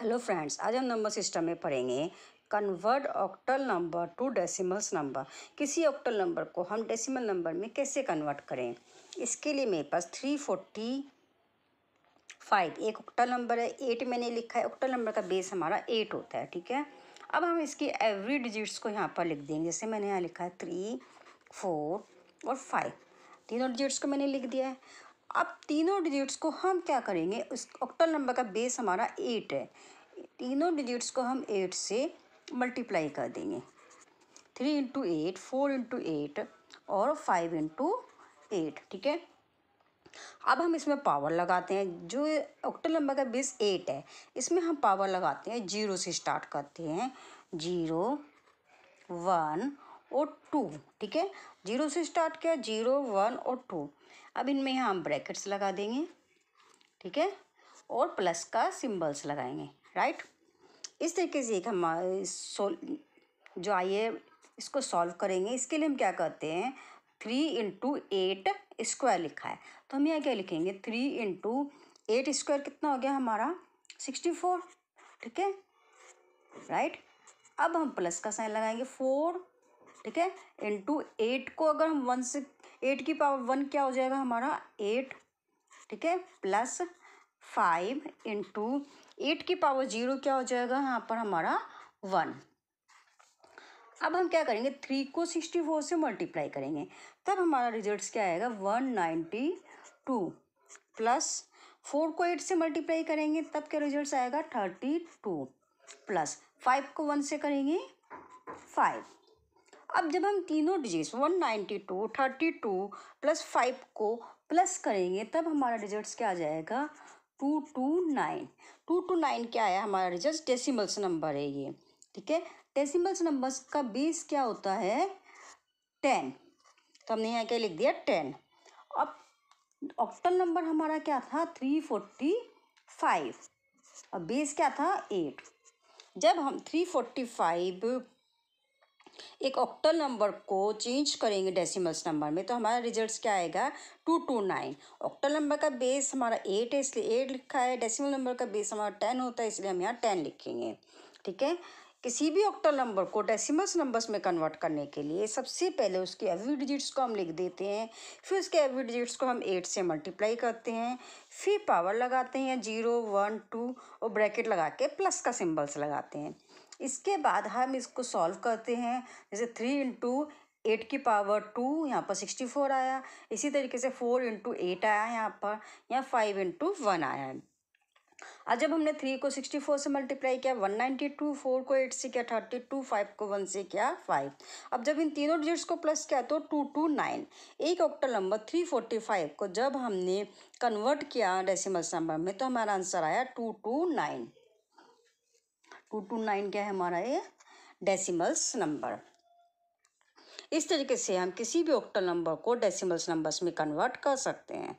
hello friends आज हम number system में पढ़ेंगे convert octal number to decimals number किसी ऑक्टल नंबर को हम डेसिमल नंबर में कैसे कन्वर्ट करें इसके लिए मेरे पास थ्री फोर्टी फाइव एक ऑक्टल नंबर है एट मैंने लिखा है ऑक्टल नंबर का बेस हमारा एट होता है ठीक है अब हम इसकी एवरी डिजिट्स को यहाँ पर लिख देंगे जैसे मैंने यहाँ लिखा है थ्री फोर और फाइव तीनों डिजिट्स को मैंने लिख दिया है अब तीनों डिजिट्स को हम क्या करेंगे उस ऑक्टल नंबर का बेस हमारा एट है तीनों डिजिट्स को हम एट से मल्टीप्लाई कर देंगे three into eight four into eight और फाइव इंटू एट ठीक है अब हम इसमें पावर लगाते हैं जो ऑक्टल नंबर का बेस एट है इसमें हम पावर लगाते हैं जीरो से स्टार्ट करते हैं जीरो वन और टू ठीक है जीरो से स्टार्ट किया जीरो वन और टू अब इनमें यहाँ हम ब्रैकेट्स लगा देंगे ठीक है और प्लस का सिंबल्स लगाएंगे राइट इस तरीके से एक हम जो आइए इसको सॉल्व करेंगे इसके लिए हम क्या करते हैं थ्री इंटू एट स्क्वायर लिखा है तो हम यहाँ क्या लिखेंगे थ्री इंटू एट स्क्वायर कितना हो गया हमारा सिक्सटी फोर ठीक है राइट अब हम प्लस का साइन लगाएंगे फोर ठीक है इंटू एट को अगर हम वन से एट की पावर वन क्या हो जाएगा हमारा एट ठीक है प्लस फाइव इंटू एट की पावर जीरो क्या हो जाएगा यहाँ पर हमारा वन अब हम क्या करेंगे थ्री को सिक्सटी फोर से मल्टीप्लाई करेंगे तब हमारा रिजल्ट्स क्या आएगा one ninety two plus four को एट से मल्टीप्लाई करेंगे तब क्या रिजल्ट्स आएगा थर्टी टू प्लस फाइव को वन से करेंगे फाइव अब जब हम तीनों डिजिट्स 192, 32 प्लस फाइव को प्लस करेंगे तब हमारा रिजल्ट क्या आ जाएगा two two nine two two nine क्या आया हमारा रिजल्ट डेसिमल्स नंबर है ये ठीक है डेसिमल्स नंबर्स का बेस क्या होता है टेन तो हमने यहाँ क्या लिख दिया टेन अब ऑक्टल नंबर हमारा क्या था थ्री फोर्टी फाइव और बेस क्या था एट जब हम थ्री फोर्टी फाइव एक ऑक्टल नंबर को चेंज करेंगे डेसिमल्स नंबर में तो हमारा रिजल्ट क्या आएगा two two nine octal number का बेस हमारा एट है इसलिए एट लिखा है डेसिमल नंबर का बेस हमारा टेन होता है इसलिए हम यहाँ टेन लिखेंगे ठीक है किसी भी ऑक्टल नंबर को डेसिमल्स नंबर्स में कन्वर्ट करने के लिए सबसे पहले उसके एवरी डिजिट्स को हम लिख देते हैं फिर उसके एवरी डिजिट्स को हम एट से मल्टीप्लाई करते हैं फिर पावर लगाते हैं जीरो वन टू और ब्रैकेट लगा के प्लस का सिम्बल्स लगाते हैं इसके बाद हम इसको सॉल्व करते हैं जैसे थ्री इंटू एट की पावर टू यहाँ पर सिक्सटी फोर आया इसी तरीके से फोर इंटू एट आया यहाँ पर या फाइव इंटू वन आया आज जब हमने थ्री को सिक्सटी फोर से मल्टीप्लाई किया वन नाइन्टी टू फोर को एट से किया थर्टी टू फाइव को वन से किया फाइव अब जब इन तीनों डिजिट्स को प्लस किया तो टू टू नाइन एक octal number three forty five को जब हमने कन्वर्ट किया डेसिमल नंबर में तो हमारा आंसर आया two two nine two two nine क्या है हमारा ये डेसिमल्स नंबर इस तरीके से हम किसी भी ऑक्टल नंबर को डेसिमल्स नंबर्स में कन्वर्ट कर सकते हैं